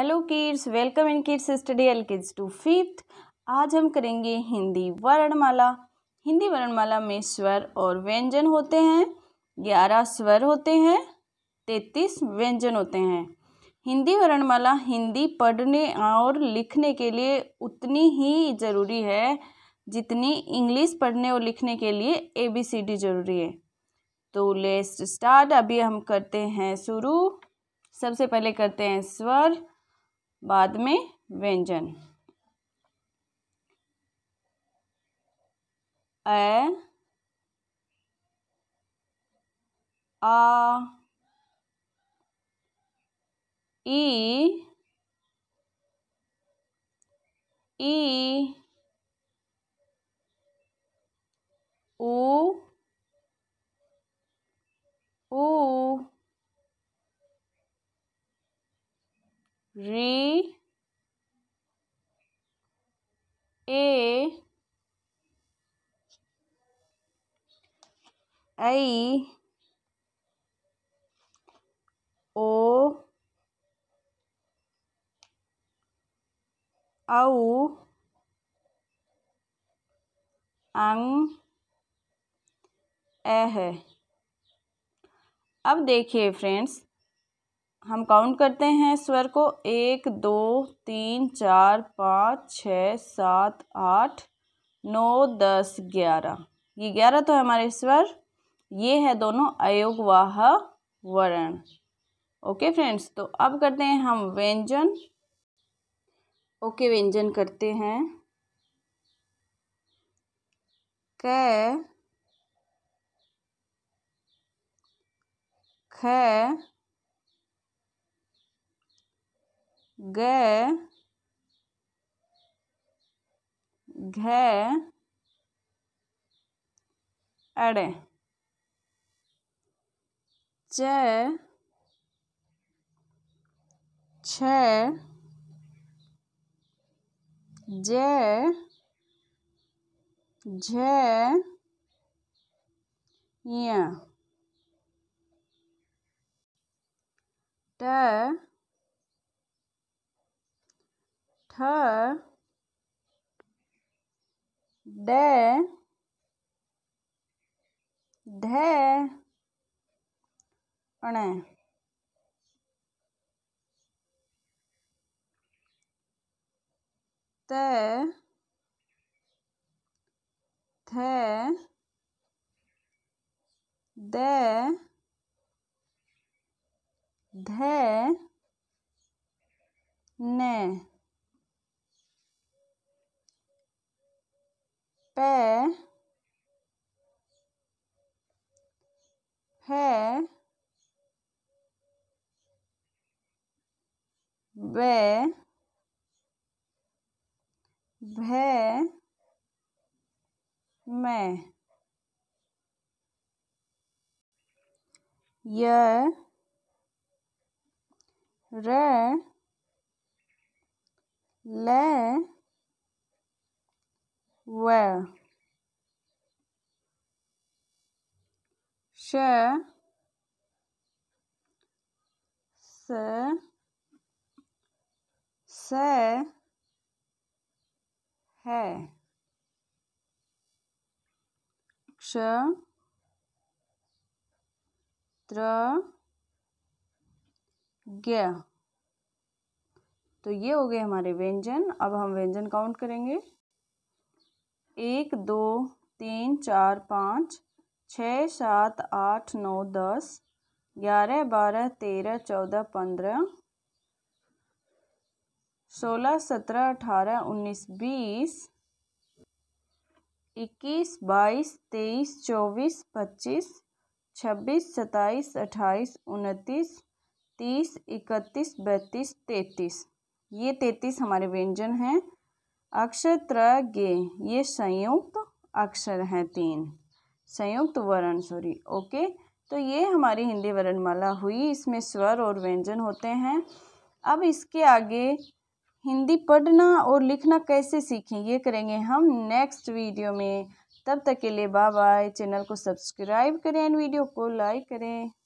hello kids welcome in kids study L kids to fifth आज हम करेंगे हिंदी वर्णमाला हिंदी वर्णमाला में स्वर और व्यंजन होते हैं ग्यारह स्वर होते हैं तैतीस व्यंजन होते हैं हिंदी वर्णमाला हिंदी पढ़ने और लिखने के लिए उतनी ही ज़रूरी है जितनी इंग्लिश पढ़ने और लिखने के लिए ए बी सी डी जरूरी है तो लेस्ट स्टार्ट अभी हम करते हैं शुरू सबसे पहले करते हैं स्वर बाद में व्यंजन अ आ ई ई री ए आई ओ औ अंग ए है अब देखिए फ्रेंड्स हम काउंट करते हैं स्वर को एक दो तीन चार पाँच छ सात आठ नौ दस ग्यारह ये ग्यारह तो है हमारे स्वर ये है दोनों अयोगवाह वर्ण ओके फ्रेंड्स तो अब करते हैं हम व्यंजन ओके व्यंजन करते हैं क ख ग घ अड़ च छ ज झ ट her there there અને તે the દે ધે ne पे है वे भे मैं य ले ल where share se se है क्ष त्र ज्ञ तो ये हो गए हमारे व्यंजन अब हम व्यंजन काउंट करेंगे एक दो तीन चार पाँच छः सात आठ नौ दस ग्यारह बारह तेरह चौदह पंद्रह सोलह सत्रह अठारह उन्नीस बीस इक्कीस बाईस तेईस चौबीस पच्चीस छब्बीस सत्ताईस अट्ठाईस उनतीस तीस इकतीस बत्तीस तैंतीस ये तैंतीस हमारे व्यंजन हैं अक्षर त्र गे ये संयुक्त तो अक्षर हैं तीन संयुक्त तो वर्ण सॉरी ओके तो ये हमारी हिंदी वर्णमाला हुई इसमें स्वर और व्यंजन होते हैं अब इसके आगे हिंदी पढ़ना और लिखना कैसे सीखें ये करेंगे हम नेक्स्ट वीडियो में तब तक के लिए बाय बाय चैनल को सब्सक्राइब करें वीडियो को लाइक करें